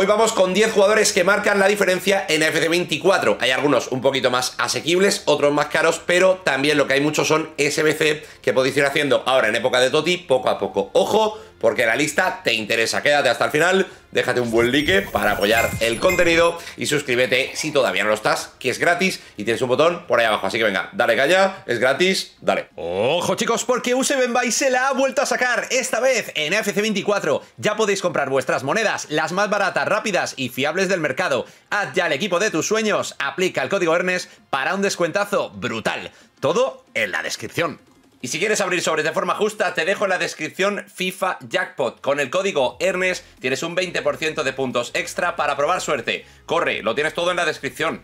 Hoy vamos con 10 jugadores que marcan la diferencia en FC 24. Hay algunos un poquito más asequibles, otros más caros, pero también lo que hay muchos son SBC que podéis ir haciendo ahora en época de Toti poco a poco. Ojo, porque la lista te interesa. Quédate hasta el final, déjate un buen like para apoyar el contenido y suscríbete si todavía no lo estás, que es gratis y tienes un botón por ahí abajo. Así que venga, dale calla, es gratis, dale. Ojo chicos, porque Useven y se la ha vuelto a sacar esta vez en FC24. Ya podéis comprar vuestras monedas, las más baratas, rápidas y fiables del mercado. Haz ya el equipo de tus sueños, aplica el código ERNES para un descuentazo brutal. Todo en la descripción. Y si quieres abrir sobres de forma justa, te dejo en la descripción FIFA Jackpot. Con el código ERNES tienes un 20% de puntos extra para probar suerte. Corre, lo tienes todo en la descripción.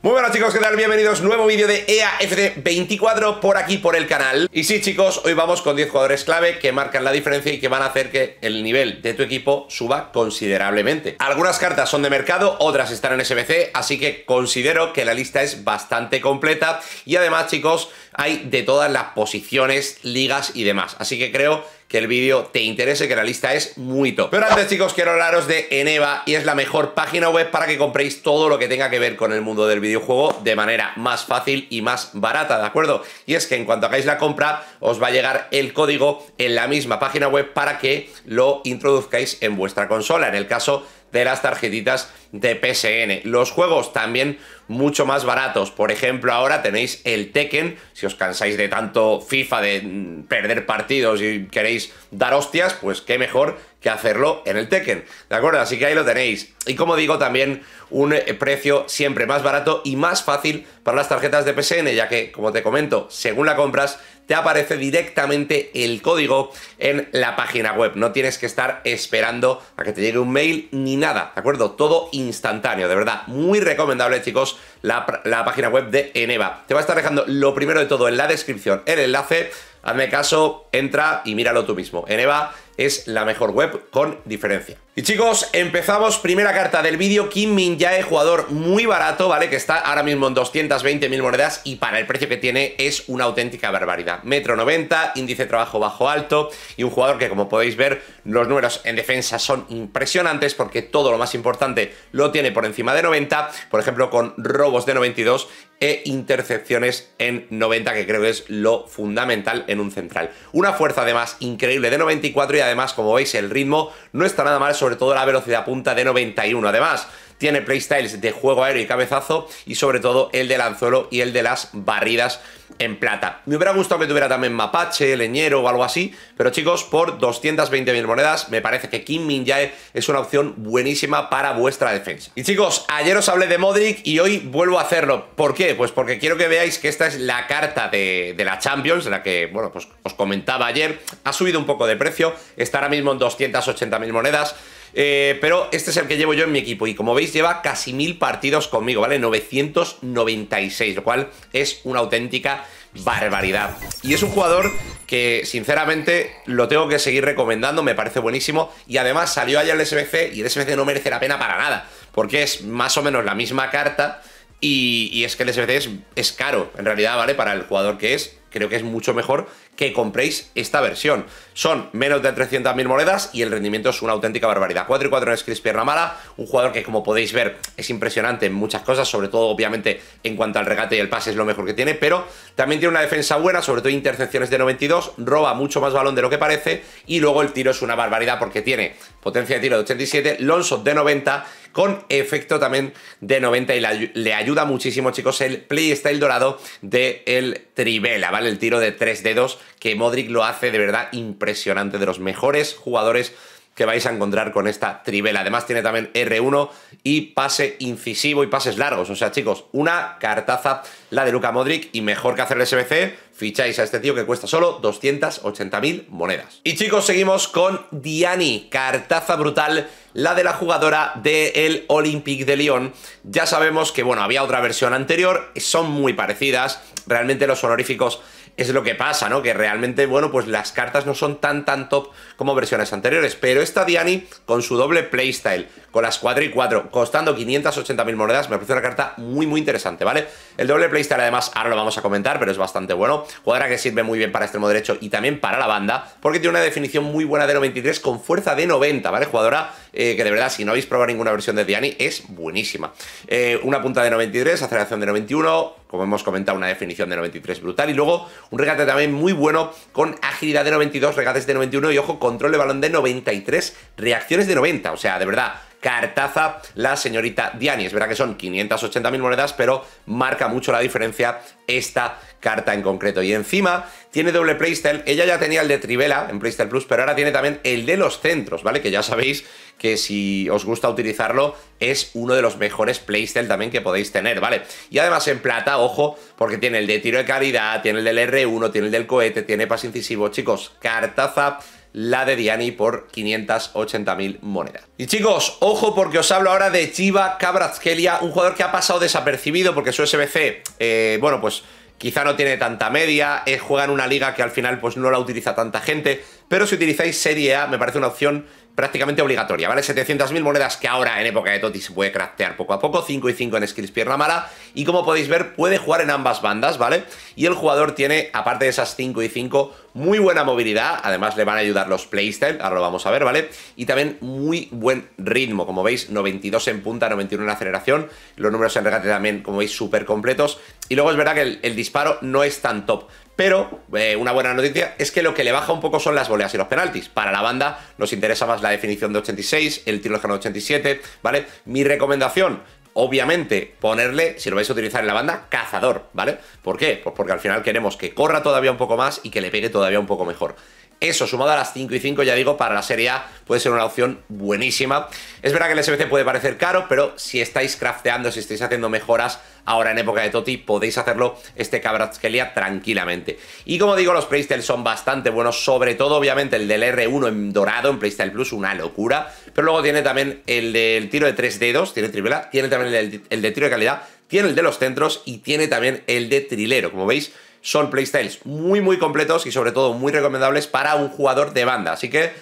Muy buenas chicos, ¿qué tal? Bienvenidos, nuevo vídeo de EAFD24 por aquí, por el canal Y sí chicos, hoy vamos con 10 jugadores clave que marcan la diferencia y que van a hacer que el nivel de tu equipo suba considerablemente Algunas cartas son de mercado, otras están en SBC, así que considero que la lista es bastante completa Y además chicos, hay de todas las posiciones, ligas y demás, así que creo que el vídeo te interese, que la lista es muy top. Pero antes, chicos, quiero hablaros de Eneva y es la mejor página web para que compréis todo lo que tenga que ver con el mundo del videojuego de manera más fácil y más barata, ¿de acuerdo? Y es que en cuanto hagáis la compra, os va a llegar el código en la misma página web para que lo introduzcáis en vuestra consola. En el caso de las tarjetitas de PSN. Los juegos también mucho más baratos. Por ejemplo, ahora tenéis el Tekken. Si os cansáis de tanto FIFA, de mm, perder partidos y queréis dar hostias, pues qué mejor que hacerlo en el Tekken. ¿De acuerdo? Así que ahí lo tenéis. Y como digo, también un eh, precio siempre más barato y más fácil para las tarjetas de PSN, ya que, como te comento, según la compras, te aparece directamente el código en la página web. No tienes que estar esperando a que te llegue un mail ni nada, ¿de acuerdo? Todo instantáneo, de verdad. Muy recomendable, chicos, la, la página web de Eneva. Te va a estar dejando lo primero de todo en la descripción, el enlace. Hazme caso, entra y míralo tú mismo. Eneva es la mejor web con diferencia. Y chicos, empezamos primera carta del vídeo, Kim Min Jae, jugador muy barato, ¿vale? Que está ahora mismo en 220.000 monedas y para el precio que tiene es una auténtica barbaridad. Metro 90, índice de trabajo bajo alto y un jugador que como podéis ver, los números en defensa son impresionantes porque todo lo más importante lo tiene por encima de 90, por ejemplo con robos de 92 e intercepciones en 90, que creo que es lo fundamental en un central. Una fuerza además increíble de 94 y además, como veis, el ritmo no está nada mal, sobre todo la velocidad punta de 91. Además, tiene playstyles de juego aéreo y cabezazo y sobre todo el del anzuelo y el de las barridas en plata. Me hubiera gustado que tuviera también mapache, leñero o algo así, pero chicos, por 220.000 monedas me parece que Kim Min Jae es una opción buenísima para vuestra defensa. Y chicos, ayer os hablé de Modric y hoy vuelvo a hacerlo. ¿Por qué? Pues porque quiero que veáis que esta es la carta de, de la Champions, la que, bueno, pues os comentaba ayer. Ha subido un poco de precio, está ahora mismo en 280.000 monedas. Eh, pero este es el que llevo yo en mi equipo y como veis lleva casi mil partidos conmigo, ¿vale? 996, lo cual es una auténtica barbaridad. Y es un jugador que sinceramente lo tengo que seguir recomendando, me parece buenísimo. Y además salió allá el SBC y el SBC no merece la pena para nada, porque es más o menos la misma carta y, es que el SBC es, caro, en realidad, ¿vale? Para el jugador que es, creo que es mucho mejor que compréis esta versión. Son menos de 300.000 monedas y el rendimiento es una auténtica barbaridad. 4 y 4 en es Chris mala, un jugador que como podéis ver es impresionante en muchas cosas, sobre todo obviamente en cuanto al regate y el pase es lo mejor que tiene, pero también tiene una defensa buena, sobre todo intercepciones de 92, roba mucho más balón de lo que parece y luego el tiro es una barbaridad porque tiene potencia de tiro de 87, Lonso de 90 con efecto también de 90 y le ayuda muchísimo chicos el playstyle dorado del el Trivela, ¿vale? El tiro de tres dedos que Modric lo hace de verdad impresionante, de los mejores jugadores que vais a encontrar con esta tribela Además tiene también R1 y pase incisivo y pases largos. O sea, chicos, una cartaza la de Luca Modric y mejor que hacer el SBC, ficháis a este tío que cuesta solo 280.000 monedas. Y chicos, seguimos con Diani, cartaza brutal, la de la jugadora del Olympique de Lyon. Ya sabemos que, bueno, había otra versión anterior, son muy parecidas, realmente los honoríficos es lo que pasa, ¿no? Que realmente, bueno, pues las cartas no son tan tan top como versiones anteriores. Pero esta Diani, con su doble playstyle, con las 4 y 4, costando 580.000 monedas. Me parece una carta muy, muy interesante, ¿vale? El doble playstyle, además, ahora lo vamos a comentar, pero es bastante bueno. Jugadora que sirve muy bien para extremo derecho y también para la banda, porque tiene una definición muy buena de 93 con fuerza de 90, ¿vale? Jugadora eh, que de verdad, si no habéis probado ninguna versión de Diani, es buenísima. Eh, una punta de 93, aceleración de 91, como hemos comentado, una definición de 93 brutal. Y luego un regate también muy bueno con agilidad de 92, regates de 91 y ojo, control de balón de 93, reacciones de 90. O sea, de verdad, cartaza la señorita Diani. Es verdad que son 580.000 monedas, pero marca mucho la diferencia esta carta en concreto. Y encima tiene doble playstyle. Ella ya tenía el de Trivela en Playstyle Plus, pero ahora tiene también el de los centros, ¿vale? Que ya sabéis que si os gusta utilizarlo, es uno de los mejores playstyle también que podéis tener, ¿vale? Y además en plata, ojo, porque tiene el de tiro de calidad, tiene el del R1, tiene el del cohete, tiene pas incisivo. Chicos, cartaza la de Diani por 580.000 monedas. Y chicos, ojo porque os hablo ahora de Chiva Cabrazgelia, un jugador que ha pasado desapercibido porque su SBC, eh, bueno, pues quizá no tiene tanta media, eh, juega en una liga que al final pues no la utiliza tanta gente, pero si utilizáis Serie A me parece una opción prácticamente obligatoria, ¿vale? 700.000 monedas que ahora en época de Toti se puede craftear poco a poco, 5 y 5 en skills pierna mala, y como podéis ver puede jugar en ambas bandas, ¿vale? Y el jugador tiene, aparte de esas 5 y 5, muy buena movilidad, además le van a ayudar los playstyle, ahora lo vamos a ver, ¿vale? Y también muy buen ritmo, como veis, 92 en punta, 91 en aceleración, los números en regate también, como veis, súper completos, y luego es verdad que el, el disparo no es tan top, pero eh, una buena noticia es que lo que le baja un poco son las boleas y los penaltis. Para la banda nos interesa más la definición de 86, el tiro lejano de 87, ¿vale? Mi recomendación, obviamente, ponerle, si lo vais a utilizar en la banda, cazador, ¿vale? ¿Por qué? Pues porque al final queremos que corra todavía un poco más y que le pegue todavía un poco mejor. Eso sumado a las 5 y 5, ya digo, para la Serie A puede ser una opción buenísima. Es verdad que el SBC puede parecer caro, pero si estáis crafteando, si estáis haciendo mejoras ahora en época de Toti, podéis hacerlo este Cabrasquelia tranquilamente. Y como digo, los playstyle son bastante buenos, sobre todo obviamente el del R1 en dorado, en Playstyle Plus, una locura. Pero luego tiene también el del tiro de tres dedos, tiene A, tiene también el el de tiro de calidad, tiene el de los centros y tiene también el de trilero. Como veis, son playstyles muy, muy completos y sobre todo muy recomendables para un jugador de banda. Así que,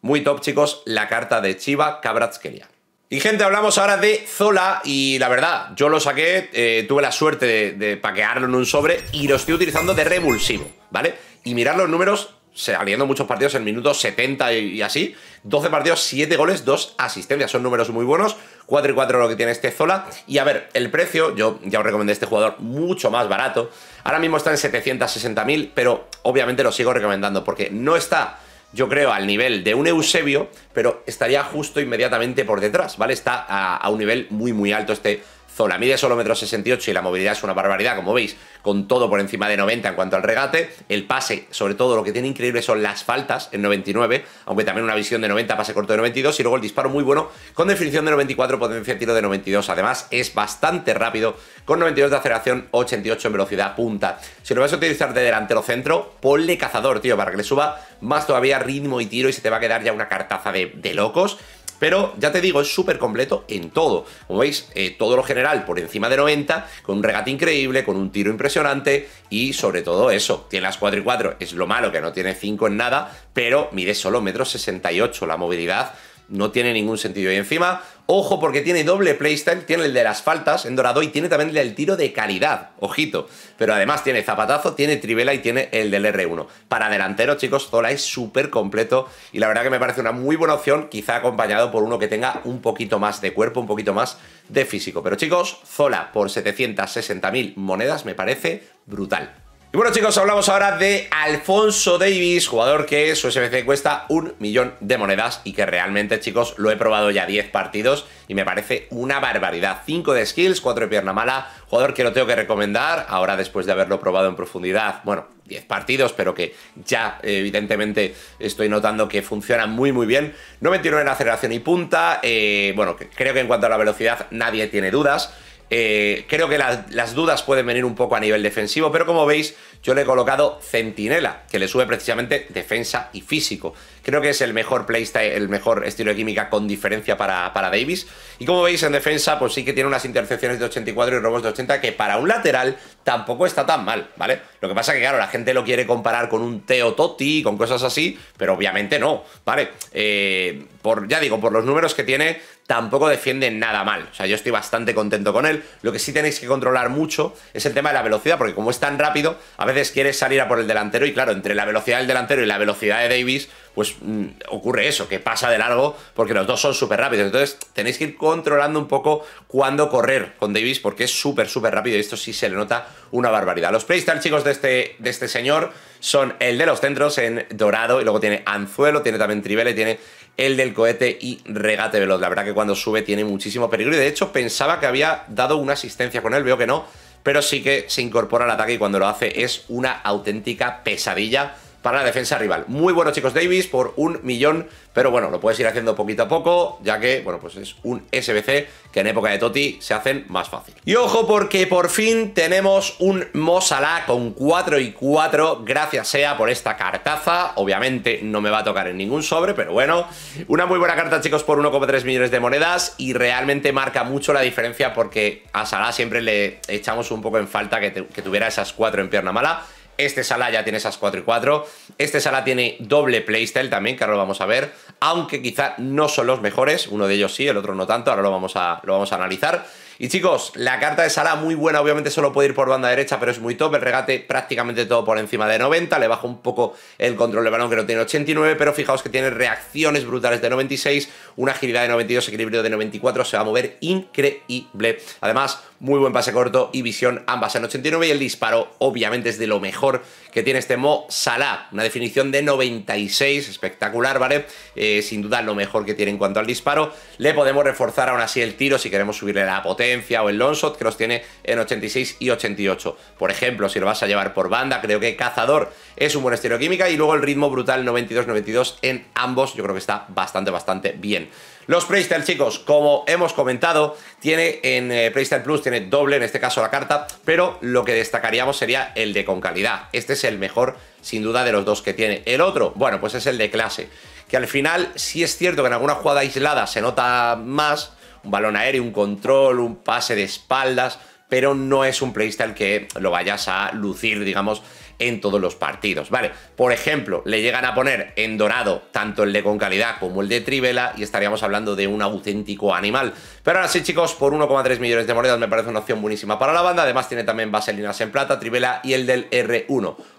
muy top, chicos, la carta de Chiva Cabratskelia. Y gente, hablamos ahora de Zola y la verdad, yo lo saqué, eh, tuve la suerte de, paquearlo en un sobre y lo estoy utilizando de revulsivo, ¿vale? Y mirar los números, saliendo muchos partidos en minutos 70 y, y así, 12 partidos, 7 goles, 2 asistencias, son números muy buenos. 4 y 4 lo que tiene este Zola. Y a ver, el precio, yo ya os recomendé este jugador mucho más barato. Ahora mismo está en 760.000, pero obviamente lo sigo recomendando porque no está yo creo, al nivel de un Eusebio, pero estaría justo inmediatamente por detrás, ¿vale? Está a, a, un nivel muy, muy alto este zona. Mide solo 168 68 y la movilidad es una barbaridad, como veis, con todo por encima de 90 en cuanto al regate. El pase, sobre todo, lo que tiene increíble son las faltas en 99, aunque también una visión de 90, pase corto de 92 y luego el disparo muy bueno con definición de 94, potencia tiro de 92. Además, es bastante rápido con 92 de aceleración, 88 en velocidad punta. Si lo vas a utilizar de delantero centro, ponle cazador, tío, para que le suba más todavía ritmo y tiro y se te va a quedar ya una cartaza de locos. Pero ya te digo, es súper completo en todo. Como veis, eh, todo lo general por encima de 90, con un regate increíble, con un tiro impresionante y sobre todo eso, tiene las 4 y 4, es lo malo que no tiene 5 en nada, pero mide solo metros 68 la movilidad no tiene ningún sentido. Y encima, ojo, porque tiene doble playstyle, tiene el de las faltas en dorado y tiene también el del tiro de calidad, ojito. Pero además tiene zapatazo, tiene trivela y tiene el del R1. Para delantero, chicos, Zola es súper completo y la verdad que me parece una muy buena opción, quizá acompañado por uno que tenga un poquito más de cuerpo, un poquito más de físico. Pero chicos, Zola por 760.000 monedas me parece brutal. Y bueno chicos, hablamos ahora de Alfonso Davis, jugador que su SBC cuesta un millón de monedas y que realmente chicos lo he probado ya 10 partidos y me parece una barbaridad. 5 de skills, 4 de pierna mala, jugador que lo tengo que recomendar ahora después de haberlo probado en profundidad, bueno, 10 partidos, pero que ya evidentemente estoy notando que funciona muy muy bien. no me 99 en aceleración y punta, eh, bueno, creo que en cuanto a la velocidad nadie tiene dudas. Eh, creo que las dudas pueden venir un poco a nivel defensivo, pero como veis, yo le he colocado Centinela, que le sube precisamente defensa y físico. Creo que es el mejor playstyle, el mejor estilo de química con diferencia para, para Davis. Y como veis en defensa, pues sí que tiene unas intercepciones de 84 y robos de 80, que para un lateral tampoco está tan mal, ¿vale? Lo que pasa que, claro, la gente lo quiere comparar con un Teo Totti, con cosas así, pero obviamente no, ¿vale? Eh, por, ya digo, por los números que tiene, tampoco defiende nada mal. O sea, yo estoy bastante contento con él. Lo que sí tenéis que controlar mucho es el tema de la velocidad, porque como es tan rápido, a ver quiere quieres salir a por el delantero y claro, entre la velocidad del delantero y la velocidad de Davis, pues mm, ocurre eso, que pasa de largo porque los dos son súper rápidos. Entonces tenéis que ir controlando un poco cuando correr con Davis porque es súper, súper rápido y esto sí se le nota una barbaridad. Los playstyle, chicos, de este, de este señor son el de los centros en dorado y luego tiene anzuelo, tiene también trivele, tiene el del cohete y regate veloz. La verdad que cuando sube tiene muchísimo peligro y de hecho pensaba que había dado una asistencia con él, veo que no pero sí que se incorpora al ataque y cuando lo hace es una auténtica pesadilla para la defensa rival. Muy bueno chicos Davis por un millón, pero bueno, lo puedes ir haciendo poquito a poco, ya que, bueno, pues es un SBC que en época de Toti se hacen más fácil. Y ojo porque por fin tenemos un Mo con 4 y 4, gracias sea por esta cartaza, obviamente no me va a tocar en ningún sobre, pero bueno, una muy buena carta chicos por 1,3 millones de monedas y realmente marca mucho la diferencia porque a Salah siempre le echamos un poco en falta que, que tuviera esas 4 en pierna mala, este sala ya tiene esas 4 y 4. Este sala tiene doble playstyle también, que ahora lo vamos a ver. Aunque quizá no son los mejores. Uno de ellos sí, el otro no tanto. Ahora lo vamos a, lo vamos a analizar. Y chicos, la carta de sala, muy buena, obviamente solo puede ir por banda derecha, pero es muy top, el regate prácticamente todo por encima de 90, le bajo un poco el control de balón que no tiene 89, pero fijaos que tiene reacciones brutales de 96, una agilidad de 92, equilibrio de 94, se va a mover increíble. Además, muy buen pase corto y visión ambas en 89 y el disparo obviamente es de lo mejor que tiene este Mo Salah, una definición de 96, espectacular, ¿vale? Eh, sin duda lo mejor que tiene en cuanto al disparo, le podemos reforzar aún así el tiro si queremos subirle la potencia o el long shot que los tiene en 86 y 88, por ejemplo si lo vas a llevar por banda, creo que Cazador es un buen estilo química y luego el ritmo brutal 92-92 en ambos, yo creo que está bastante bastante bien. Los Playstyle, chicos, como hemos comentado, tiene en eh, Playstyle Plus, tiene doble en este caso la carta, pero lo que destacaríamos sería el de con calidad. Este es el mejor, sin duda, de los dos que tiene. El otro, bueno, pues es el de clase, que al final sí es cierto que en alguna jugada aislada se nota más, un balón aéreo, un control, un pase de espaldas, pero no es un playstyle que lo vayas a lucir, digamos, en todos los partidos, ¿vale? Por ejemplo, le llegan a poner en dorado tanto el de con calidad como el de Trivela y estaríamos hablando de un auténtico animal. Pero ahora sí, chicos, por 1,3 millones de monedas me parece una opción buenísima para la banda. Además, tiene también vaselinas en plata, Trivela y el del R1.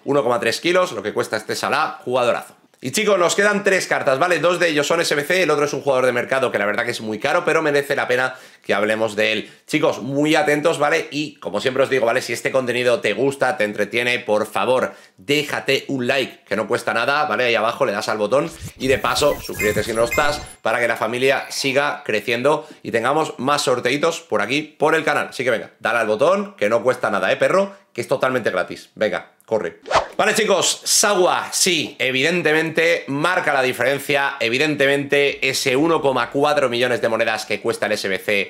1,3 kilos, lo que cuesta este Salah, jugadorazo. Y chicos, nos quedan tres cartas, ¿vale? Dos de ellos son SBC, el otro es un jugador de mercado que la verdad que es muy caro, pero merece la pena que hablemos de él. Chicos, muy atentos, ¿vale? Y como siempre os digo, ¿vale? Si este contenido te gusta, te entretiene, por favor, déjate un like, que no cuesta nada, ¿vale? Ahí abajo le das al botón y de paso, suscríbete si no lo estás, para que la familia siga creciendo y tengamos más sorteitos por aquí, por el canal. Así que venga, dale al botón, que no cuesta nada, ¿eh, perro? Que es totalmente gratis. Venga, corre. Vale chicos, Sagua, sí, evidentemente marca la diferencia, evidentemente ese 1,4 millones de monedas que cuesta el SBC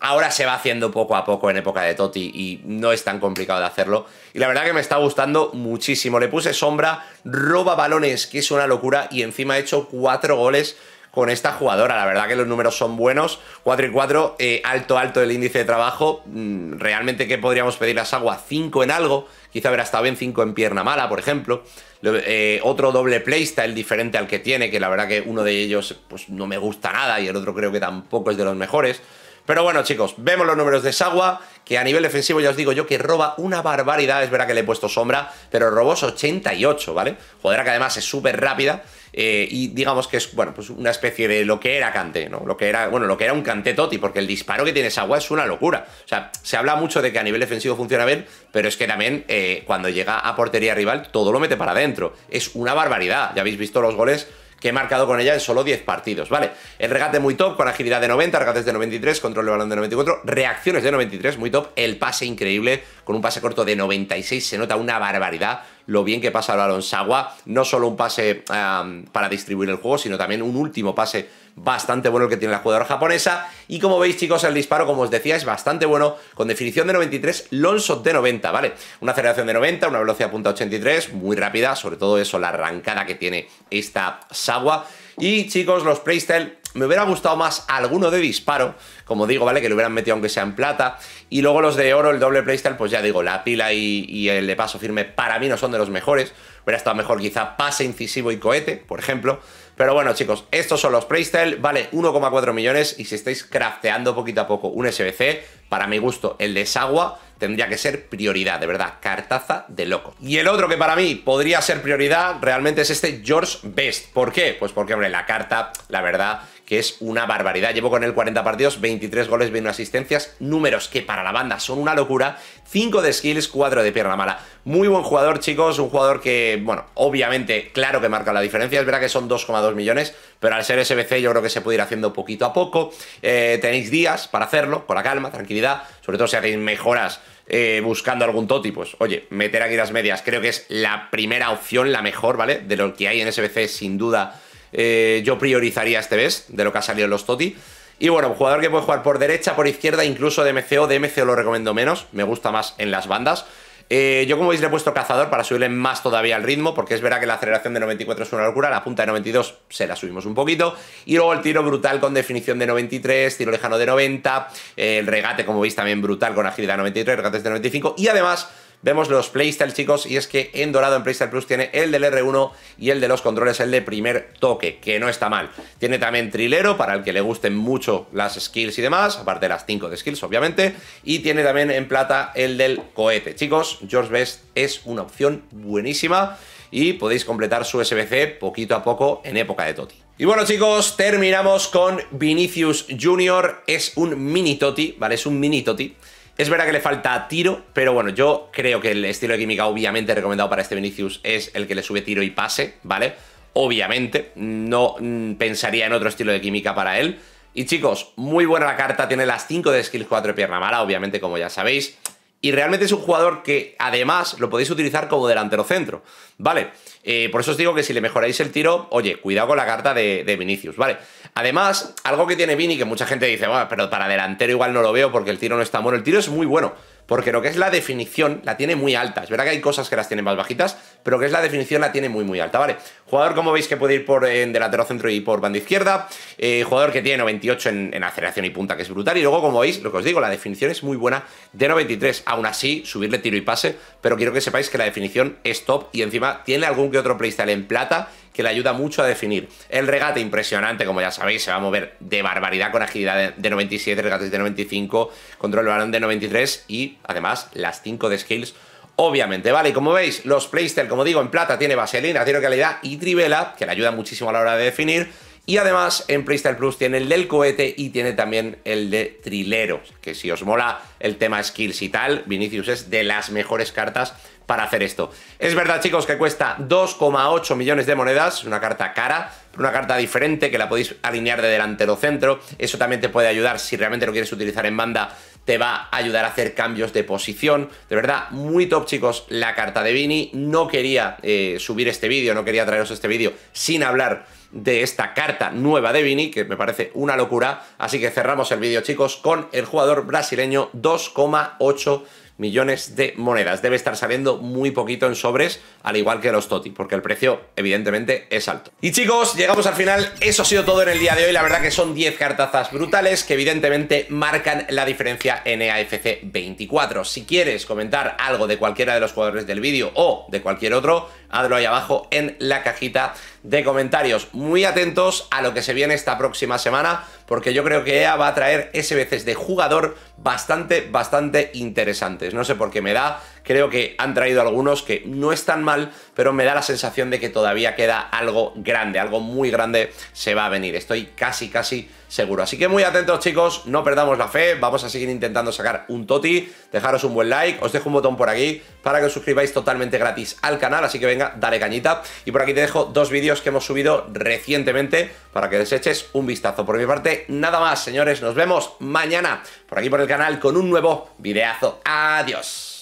ahora se va haciendo poco a poco en época de Toti y no es tan complicado de hacerlo. Y la verdad que me está gustando muchísimo, le puse sombra, roba balones, que es una locura, y encima ha hecho 4 goles con esta jugadora. La verdad que los números son buenos. 4 y 4, eh, alto, alto el índice de trabajo. Mm, realmente, ¿qué podríamos pedir a Sagua? 5 en algo. Quizá ver estado bien 5 en pierna mala, por ejemplo. Eh, otro doble playstyle diferente al que tiene, que la verdad que uno de ellos pues, no me gusta nada y el otro creo que tampoco es de los mejores. Pero bueno, chicos, vemos los números de Sagua, que a nivel defensivo ya os digo yo que roba una barbaridad. Es verdad que le he puesto sombra, pero robos 88, ¿vale? Joder, que además es súper rápida eh, y digamos que es, bueno, pues una especie de lo que era Kanté, ¿no? Lo que era, bueno, lo que era un Kanté toti porque el disparo que tiene Sagua es una locura. O sea, se habla mucho de que a nivel defensivo funciona bien, pero es que también eh, cuando llega a portería rival todo lo mete para adentro. Es una barbaridad. Ya habéis visto los goles que he marcado con ella en solo 10 partidos, ¿vale? El regate muy top, con agilidad de 90, regates de 93, control de balón de 94, reacciones de 93, muy top, el pase increíble, con un pase corto de 96, se nota una barbaridad lo bien que pasa el Sagua, no solo un pase para distribuir el juego, sino también un último pase bastante bueno el que tiene la jugadora japonesa. Y como veis, chicos, el disparo, como os decía, es bastante bueno, con definición de 93, Lonso de 90, ¿vale? Una aceleración de 90, una velocidad punta 83, muy rápida, sobre todo eso, la arrancada que tiene esta Sagua. Y chicos, los playstyle me hubiera gustado más alguno de disparo, como digo, ¿vale? Que lo hubieran metido aunque sea en plata. Y luego los de oro, el doble playstyle, pues ya digo, la pila y, el de paso firme para mí no son de los mejores. Hubiera estado mejor quizá pase incisivo y cohete, por ejemplo. Pero bueno, chicos, estos son los playstyle, vale 1,4 millones y si estáis crafteando poquito a poco un SBC, para mi gusto el de desagua tendría que ser prioridad, de verdad, cartaza de loco. Y el otro que para mí podría ser prioridad realmente es este George Best. ¿Por qué? Pues porque, hombre, la carta, la verdad es una barbaridad. Llevo con él 40 partidos, 23 goles, 21 asistencias, números que para la banda son una locura, 5 de skills, 4 de pierna mala. Muy buen jugador, chicos, un jugador que, bueno, obviamente, claro que marca la diferencia, es verdad que son 2,2 millones, pero al ser SBC yo creo que se puede ir haciendo poquito a poco. Eh, tenéis días para hacerlo, con la calma, tranquilidad, sobre todo si hacéis mejoras eh, buscando algún toti, pues oye, meter aquí las medias creo que es la primera opción, la mejor, ¿vale? De lo que hay en SBC sin duda eh, yo priorizaría este mes de lo que ha salido en los Toti. Y bueno, jugador que puede jugar por derecha, por izquierda, incluso de MCO. De MCO lo recomiendo menos, me gusta más en las bandas. Eh, yo como veis le he puesto cazador para subirle más todavía al ritmo, porque es verdad que la aceleración de 94 es una locura, la punta de 92 se la subimos un poquito, y luego el tiro brutal con definición de 93, tiro lejano de 90, el regate como veis también brutal con agilidad 93, regate de 95, y además vemos los Playstyle, chicos, y es que en dorado en Playstyle Plus tiene el del R1 y el de los controles, el de primer toque, que no está mal. Tiene también trilero, para el que le gusten mucho las skills y demás, aparte de las 5 de skills, obviamente, y tiene también en plata el del cohete. Chicos, George Best es una opción buenísima y podéis completar su SBC poquito a poco en época de Toti. Y bueno chicos, terminamos con Vinicius Jr. Es un mini Toti, ¿vale? Es un mini Toti es verdad que le falta tiro, pero bueno, yo creo que el estilo de química obviamente recomendado para este Vinicius es el que le sube tiro y pase, ¿vale? Obviamente, no mm, pensaría en otro estilo de química para él. Y chicos, muy buena la carta, tiene las 5 de skills 4 de pierna mala, obviamente como ya sabéis. Y realmente es un jugador que además lo podéis utilizar como delantero centro, ¿vale? Eh, por eso os digo que si le mejoráis el tiro, oye, cuidado con la carta de, de Vinicius, ¿vale? Además, algo que tiene Vini, que mucha gente dice, bueno, pero para delantero igual no lo veo porque el tiro no está bueno. El tiro es muy bueno, porque lo que es la definición la tiene muy alta. Es verdad que hay cosas que las tienen más bajitas, pero lo que es la definición la tiene muy, muy alta, ¿vale? Jugador, como veis, que puede ir por eh, delantero centro y por banda izquierda. Eh, jugador que tiene 98 en, en, aceleración y punta, que es brutal. Y luego, como veis, lo que os digo, la definición es muy buena de 93. Aún así, subirle tiro y pase, pero quiero que sepáis que la definición es top y encima tiene algún que otro playstyle en plata que le ayuda mucho a definir. El regate impresionante, como ya sabéis, se va a mover de barbaridad con agilidad de 97, regates de 95, control balón de 93 y además las 5 de skills obviamente, ¿vale? Y como veis, los Playstyle, como digo, en plata tiene Vaselina, tiene calidad y Trivela, que le ayuda muchísimo a la hora de definir. Y además, en Playstyle Plus tiene el del cohete y tiene también el de trilero, que si os mola el tema skills y tal, Vinicius es de las mejores cartas para hacer esto. Es verdad, chicos, que cuesta 2,8 millones de monedas, una carta cara, una carta diferente que la podéis alinear de delantero centro. Eso también te puede ayudar si realmente lo quieres utilizar en banda te va a ayudar a hacer cambios de posición. De verdad, muy top, chicos, la carta de Vini. No quería eh, subir este vídeo, no quería traeros este vídeo sin hablar de esta carta nueva de Vini, que me parece una locura. Así que cerramos el vídeo, chicos, con el jugador brasileño 2,8 millones de monedas. Debe estar saliendo muy poquito en sobres, al igual que los Toti, porque el precio evidentemente es alto. Y chicos, llegamos al final. Eso ha sido todo en el día de hoy. La verdad que son 10 cartazas brutales que evidentemente marcan la diferencia en EAFC 24. Si quieres comentar algo de cualquiera de los jugadores del vídeo o de cualquier otro, Hadlo ahí abajo en la cajita de comentarios. Muy atentos a lo que se viene esta próxima semana, porque yo creo que EA va a traer SBCs de jugador bastante, bastante interesantes. No sé por qué me da Creo que han traído algunos que no están mal, pero me da la sensación de que todavía queda algo grande, algo muy grande se va a venir. Estoy casi, casi seguro. Así que muy atentos, chicos, no perdamos la fe. Vamos a seguir intentando sacar un toti. Dejaros un buen like. Os dejo un botón por aquí para que os suscribáis totalmente gratis al canal. Así que venga, dale cañita. Y por aquí te dejo dos vídeos que hemos subido recientemente para que les eches un vistazo. Por mi parte, nada más, señores. Nos vemos mañana por aquí por el canal con un nuevo videazo. Adiós.